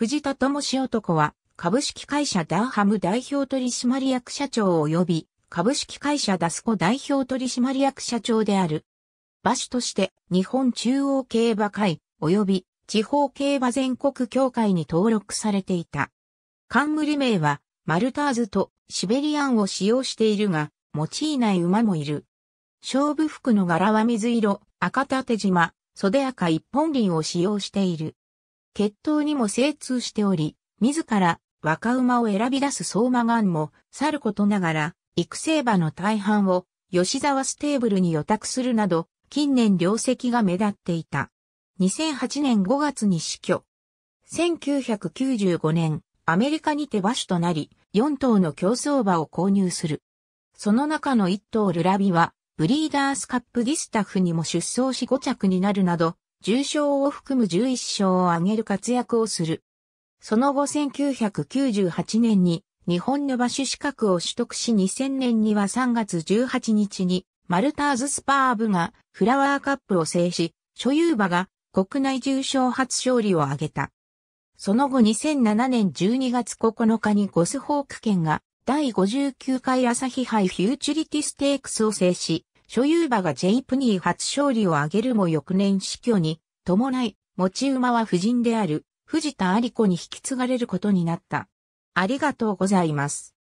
藤田智男は、株式会社ダーハム代表取締役社長及び、株式会社ダスコ代表取締役社長である。馬主として、日本中央競馬会、及び、地方競馬全国協会に登録されていた。冠名は、マルターズとシベリアンを使用しているが、用いない馬もいる。勝負服の柄は水色、赤縦縞、袖赤一本輪を使用している。血統にも精通しており、自ら若馬を選び出す相馬岩も、さることながら、育成馬の大半を吉沢ステーブルに予託するなど、近年業績が目立っていた。2008年5月に死去。1995年、アメリカにて馬主となり、4頭の競走馬を購入する。その中の1頭ルラビは、ブリーダースカップディスタフにも出走し5着になるなど、重賞を含む11勝を挙げる活躍をする。その後1998年に日本の馬主資格を取得し2000年には3月18日にマルターズスパーブがフラワーカップを制し、所有馬が国内重賞初勝利を挙げた。その後2007年12月9日にゴスホーク県が第59回朝日杯フューチュリティステークスを制し、所有馬が J プニー初勝利を挙げるも翌年死去に伴い、持ち馬は夫人である藤田有子に引き継がれることになった。ありがとうございます。